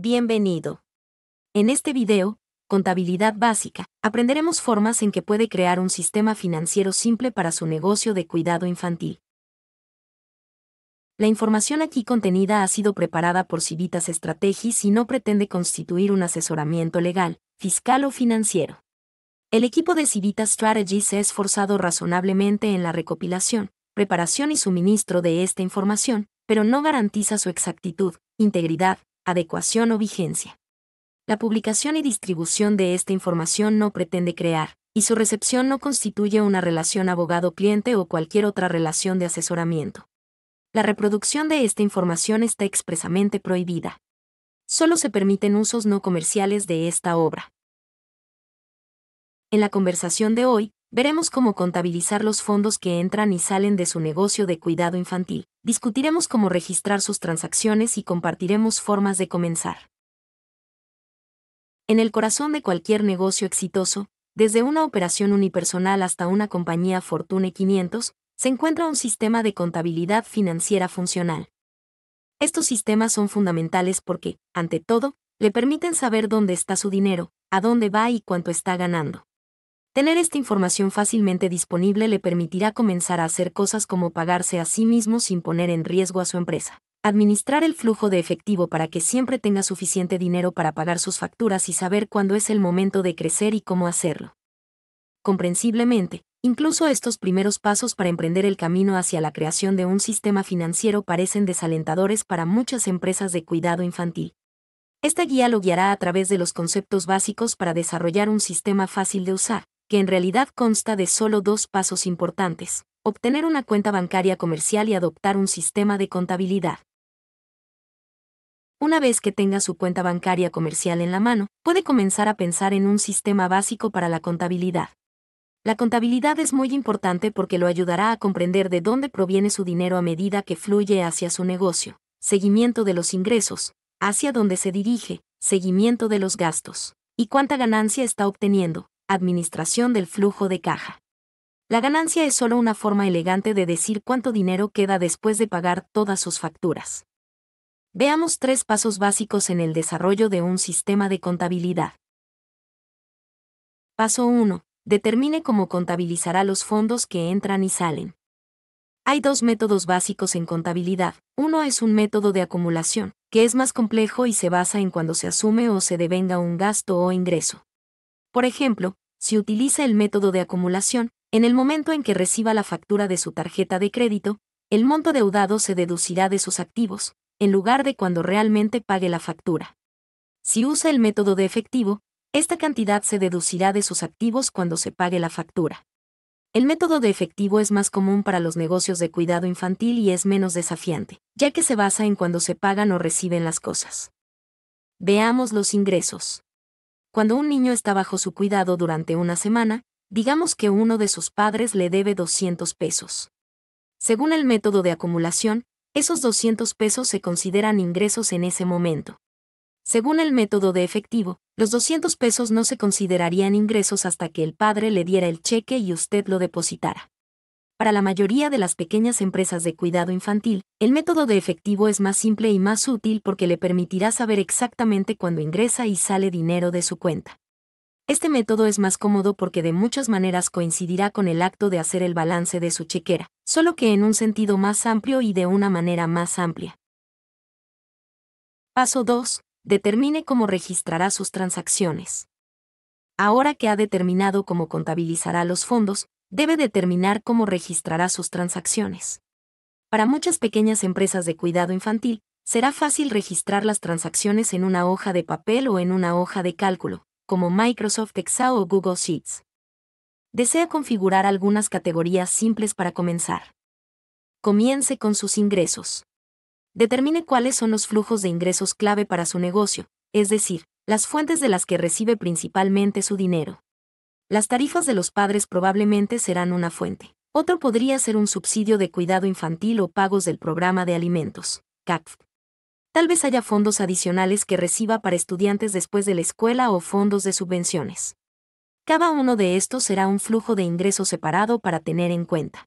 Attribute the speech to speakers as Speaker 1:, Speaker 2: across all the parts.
Speaker 1: Bienvenido. En este video, Contabilidad Básica, aprenderemos formas en que puede crear un sistema financiero simple para su negocio de cuidado infantil. La información aquí contenida ha sido preparada por Civitas Strategies y no pretende constituir un asesoramiento legal, fiscal o financiero. El equipo de Civitas Strategies se ha esforzado razonablemente en la recopilación, preparación y suministro de esta información, pero no garantiza su exactitud, integridad, adecuación o vigencia. La publicación y distribución de esta información no pretende crear, y su recepción no constituye una relación abogado-cliente o cualquier otra relación de asesoramiento. La reproducción de esta información está expresamente prohibida. Solo se permiten usos no comerciales de esta obra. En la conversación de hoy, Veremos cómo contabilizar los fondos que entran y salen de su negocio de cuidado infantil, discutiremos cómo registrar sus transacciones y compartiremos formas de comenzar. En el corazón de cualquier negocio exitoso, desde una operación unipersonal hasta una compañía Fortune 500, se encuentra un sistema de contabilidad financiera funcional. Estos sistemas son fundamentales porque, ante todo, le permiten saber dónde está su dinero, a dónde va y cuánto está ganando. Tener esta información fácilmente disponible le permitirá comenzar a hacer cosas como pagarse a sí mismo sin poner en riesgo a su empresa, administrar el flujo de efectivo para que siempre tenga suficiente dinero para pagar sus facturas y saber cuándo es el momento de crecer y cómo hacerlo. Comprensiblemente, incluso estos primeros pasos para emprender el camino hacia la creación de un sistema financiero parecen desalentadores para muchas empresas de cuidado infantil. Esta guía lo guiará a través de los conceptos básicos para desarrollar un sistema fácil de usar, que en realidad consta de solo dos pasos importantes, obtener una cuenta bancaria comercial y adoptar un sistema de contabilidad. Una vez que tenga su cuenta bancaria comercial en la mano, puede comenzar a pensar en un sistema básico para la contabilidad. La contabilidad es muy importante porque lo ayudará a comprender de dónde proviene su dinero a medida que fluye hacia su negocio, seguimiento de los ingresos, hacia dónde se dirige, seguimiento de los gastos, y cuánta ganancia está obteniendo, administración del flujo de caja. La ganancia es solo una forma elegante de decir cuánto dinero queda después de pagar todas sus facturas. Veamos tres pasos básicos en el desarrollo de un sistema de contabilidad. Paso 1. Determine cómo contabilizará los fondos que entran y salen. Hay dos métodos básicos en contabilidad. Uno es un método de acumulación, que es más complejo y se basa en cuando se asume o se devenga un gasto o ingreso. Por ejemplo, si utiliza el método de acumulación, en el momento en que reciba la factura de su tarjeta de crédito, el monto deudado se deducirá de sus activos, en lugar de cuando realmente pague la factura. Si usa el método de efectivo, esta cantidad se deducirá de sus activos cuando se pague la factura. El método de efectivo es más común para los negocios de cuidado infantil y es menos desafiante, ya que se basa en cuando se pagan o reciben las cosas. Veamos los ingresos. Cuando un niño está bajo su cuidado durante una semana, digamos que uno de sus padres le debe 200 pesos. Según el método de acumulación, esos 200 pesos se consideran ingresos en ese momento. Según el método de efectivo, los 200 pesos no se considerarían ingresos hasta que el padre le diera el cheque y usted lo depositara. Para la mayoría de las pequeñas empresas de cuidado infantil, el método de efectivo es más simple y más útil porque le permitirá saber exactamente cuándo ingresa y sale dinero de su cuenta. Este método es más cómodo porque de muchas maneras coincidirá con el acto de hacer el balance de su chequera, solo que en un sentido más amplio y de una manera más amplia. Paso 2. Determine cómo registrará sus transacciones. Ahora que ha determinado cómo contabilizará los fondos, debe determinar cómo registrará sus transacciones. Para muchas pequeñas empresas de cuidado infantil, será fácil registrar las transacciones en una hoja de papel o en una hoja de cálculo, como Microsoft Excel o Google Sheets. Desea configurar algunas categorías simples para comenzar. Comience con sus ingresos. Determine cuáles son los flujos de ingresos clave para su negocio, es decir, las fuentes de las que recibe principalmente su dinero. Las tarifas de los padres probablemente serán una fuente. Otro podría ser un subsidio de cuidado infantil o pagos del programa de alimentos, CAF. Tal vez haya fondos adicionales que reciba para estudiantes después de la escuela o fondos de subvenciones. Cada uno de estos será un flujo de ingresos separado para tener en cuenta.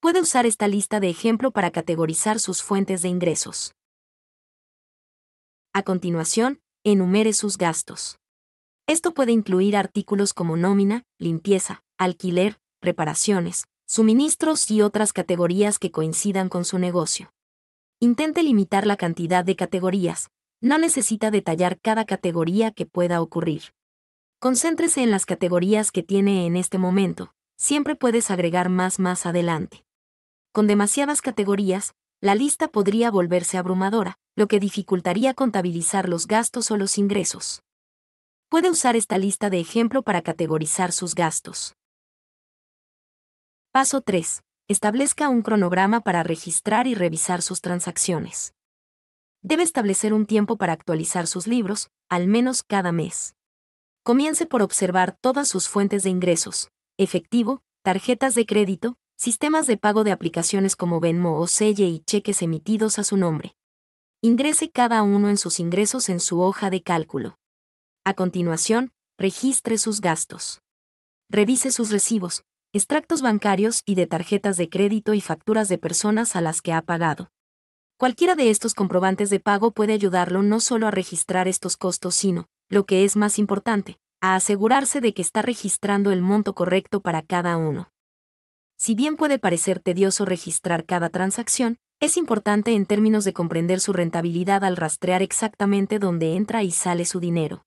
Speaker 1: Puede usar esta lista de ejemplo para categorizar sus fuentes de ingresos. A continuación, enumere sus gastos. Esto puede incluir artículos como nómina, limpieza, alquiler, reparaciones, suministros y otras categorías que coincidan con su negocio. Intente limitar la cantidad de categorías, no necesita detallar cada categoría que pueda ocurrir. Concéntrese en las categorías que tiene en este momento, siempre puedes agregar más más adelante. Con demasiadas categorías, la lista podría volverse abrumadora, lo que dificultaría contabilizar los gastos o los ingresos puede usar esta lista de ejemplo para categorizar sus gastos. Paso 3. Establezca un cronograma para registrar y revisar sus transacciones. Debe establecer un tiempo para actualizar sus libros, al menos cada mes. Comience por observar todas sus fuentes de ingresos, efectivo, tarjetas de crédito, sistemas de pago de aplicaciones como Venmo o Selle y cheques emitidos a su nombre. Ingrese cada uno en sus ingresos en su hoja de cálculo. A continuación, registre sus gastos. Revise sus recibos, extractos bancarios y de tarjetas de crédito y facturas de personas a las que ha pagado. Cualquiera de estos comprobantes de pago puede ayudarlo no solo a registrar estos costos, sino, lo que es más importante, a asegurarse de que está registrando el monto correcto para cada uno. Si bien puede parecer tedioso registrar cada transacción, es importante en términos de comprender su rentabilidad al rastrear exactamente dónde entra y sale su dinero.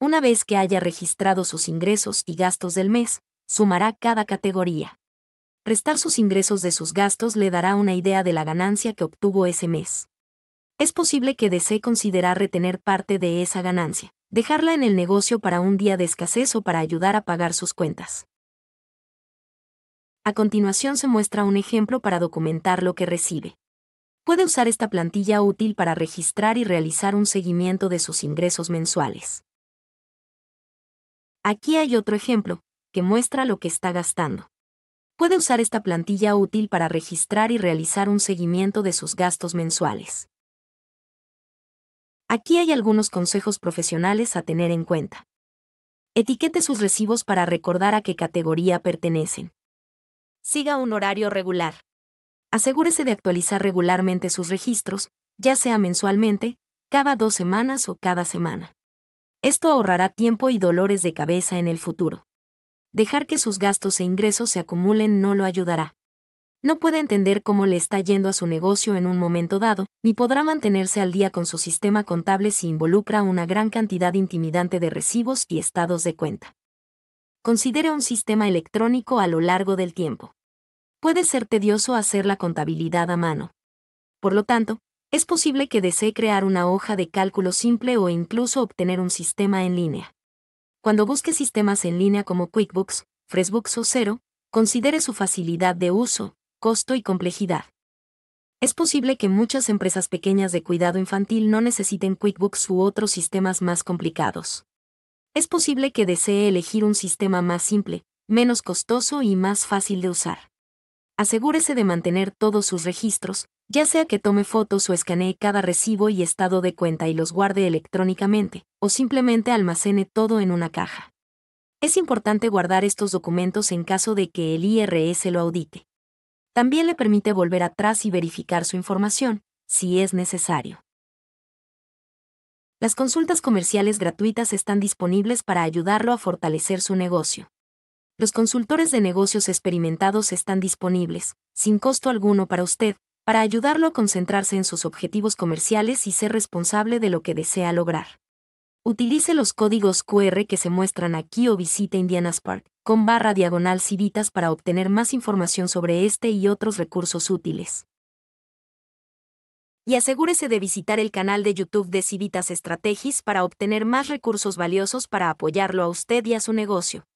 Speaker 1: Una vez que haya registrado sus ingresos y gastos del mes, sumará cada categoría. Restar sus ingresos de sus gastos le dará una idea de la ganancia que obtuvo ese mes. Es posible que desee considerar retener parte de esa ganancia, dejarla en el negocio para un día de escasez o para ayudar a pagar sus cuentas. A continuación se muestra un ejemplo para documentar lo que recibe. Puede usar esta plantilla útil para registrar y realizar un seguimiento de sus ingresos mensuales. Aquí hay otro ejemplo, que muestra lo que está gastando. Puede usar esta plantilla útil para registrar y realizar un seguimiento de sus gastos mensuales. Aquí hay algunos consejos profesionales a tener en cuenta. Etiquete sus recibos para recordar a qué categoría pertenecen. Siga un horario regular. Asegúrese de actualizar regularmente sus registros, ya sea mensualmente, cada dos semanas o cada semana. Esto ahorrará tiempo y dolores de cabeza en el futuro. Dejar que sus gastos e ingresos se acumulen no lo ayudará. No puede entender cómo le está yendo a su negocio en un momento dado, ni podrá mantenerse al día con su sistema contable si involucra una gran cantidad intimidante de recibos y estados de cuenta. Considere un sistema electrónico a lo largo del tiempo. Puede ser tedioso hacer la contabilidad a mano. Por lo tanto, es posible que desee crear una hoja de cálculo simple o incluso obtener un sistema en línea. Cuando busque sistemas en línea como QuickBooks, FreshBooks o Zero, considere su facilidad de uso, costo y complejidad. Es posible que muchas empresas pequeñas de cuidado infantil no necesiten QuickBooks u otros sistemas más complicados. Es posible que desee elegir un sistema más simple, menos costoso y más fácil de usar. Asegúrese de mantener todos sus registros, ya sea que tome fotos o escanee cada recibo y estado de cuenta y los guarde electrónicamente, o simplemente almacene todo en una caja. Es importante guardar estos documentos en caso de que el IRS lo audite. También le permite volver atrás y verificar su información, si es necesario. Las consultas comerciales gratuitas están disponibles para ayudarlo a fortalecer su negocio. Los consultores de negocios experimentados están disponibles, sin costo alguno para usted, para ayudarlo a concentrarse en sus objetivos comerciales y ser responsable de lo que desea lograr. Utilice los códigos QR que se muestran aquí o visite Park con barra diagonal Civitas para obtener más información sobre este y otros recursos útiles. Y asegúrese de visitar el canal de YouTube de Civitas Estrategis para obtener más recursos valiosos para apoyarlo a usted y a su negocio.